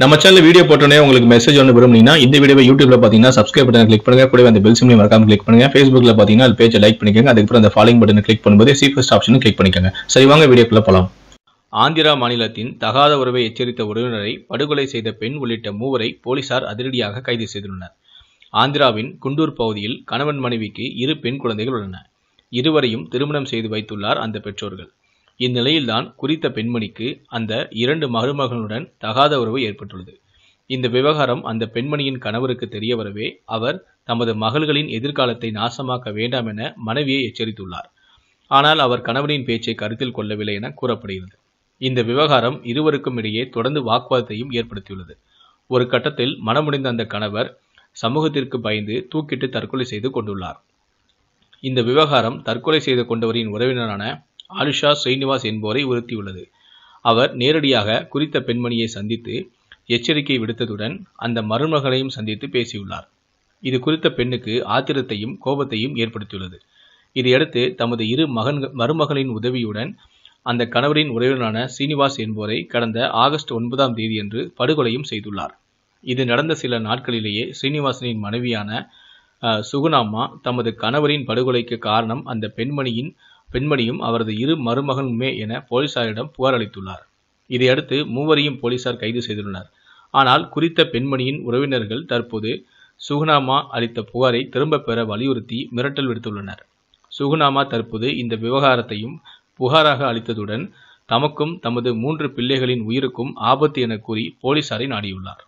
நம்ம channel video போட்டோன்னே உங்களுக்கு மெசேஜ் ஒன்று விரும்புனீங்கன்னா இந்த வீடியோ யூடியூப்ல பார்த்தீங்கன்னா சப்ஸ்கிரைப் பட்டன் கிளிக் பண்ணுங்க கூட அந்த பெல் சிம்லையும் மறக்காம கிளிக் பண்ணுங்க ஃபேஸ்புக்ல பார்த்தீங்கன்னா அது பேஜை லைக் பண்ணிக்கோங்க அதுக்கப்புறம் அந்த ஃபாலோயிங் பட்டன் கிளிக் பண்ணும்போது சீஃபஸ்ட் ஆப்ஷனும் கிளிக் பண்ணிக்கோங்க சரி வாங்க வீடியோக்குள்ள போகலாம் ஆந்திரா மாநிலத்தின் தகாத உறவை எச்சரித்த உறவினரை படுகொலை செய்த பெண் உள்ளிட்ட மூவரை போலீசார் அதிரடியாக கைது செய்துள்ளனர் ஆந்திராவின் குண்டூர் பகுதியில் கணவன் மனைவிக்கு இரு பெண் குழந்தைகள் உள்ளன இருவரையும் திருமணம் செய்து வைத்துள்ளார் அந்த பெற்றோர்கள் இந்நிலையில்தான் குறித்த பெண்மணிக்கு அந்த இரண்டு மருமகனுடன் தகாத உறவு ஏற்பட்டுள்ளது இந்த விவகாரம் அந்த பெண்மணியின் கணவருக்கு தெரிய வரவே அவர் தமது மகள்களின் எதிர்காலத்தை நாசமாக்க வேண்டாம் என மனைவியை எச்சரித்துள்ளார் ஆனால் அவர் கணவனின் பேச்சை கருத்தில் கொள்ளவில்லை என கூறப்படுகிறது இந்த விவகாரம் இருவருக்கும் இடையே தொடர்ந்து வாக்குவாதத்தையும் ஏற்படுத்தியுள்ளது ஒரு கட்டத்தில் மனமுடிந்த அந்த கணவர் சமூகத்திற்கு பயந்து தூக்கிட்டு தற்கொலை செய்து கொண்டுள்ளார் இந்த விவகாரம் தற்கொலை செய்து கொண்டவரின் உறவினரான ஆலிஷா ஸ்ரீனிவாஸ் என்போரை உறுத்தியுள்ளது அவர் நேரடியாக குறித்த பெண்மணியை சந்தித்து எச்சரிக்கை விடுத்ததுடன் அந்த மருமகளையும் சந்தித்து பேசியுள்ளார் இது குறித்த பெண்ணுக்கு ஆத்திரத்தையும் கோபத்தையும் ஏற்படுத்தியுள்ளது இதையடுத்து தமது இரு மகன் மருமகளின் உதவியுடன் அந்த கணவரின் உறவினரான சீனிவாஸ் என்போரை கடந்த ஆகஸ்ட் ஒன்பதாம் தேதியன்று படுகொலையும் செய்துள்ளார் இது நடந்த சில நாட்களிலேயே ஸ்ரீனிவாசனின் மனைவியான சுகுணாம்மா தமது கணவரின் படுகொலைக்கு காரணம் அந்த பெண்மணியின் பெண்மணியும் அவரது இரு மருமகனுமே என போலீசாரிடம் புகார் அளித்துள்ளார் இதையடுத்து மூவரையும் போலீசார் கைது செய்துள்ளனர் ஆனால் குறித்த பெண்மணியின் உறவினர்கள் தற்போது சுகுனாமா அளித்த புகாரை திரும்ப பெற வலியுறுத்தி மிரட்டல் விடுத்துள்ளனர் சுகுனாமா தற்போது இந்த விவகாரத்தையும் புகாராக அளித்ததுடன் தமக்கும் தமது மூன்று பிள்ளைகளின் உயிருக்கும் ஆபத்து என கூறி போலீசாரை நாடியுள்ளார்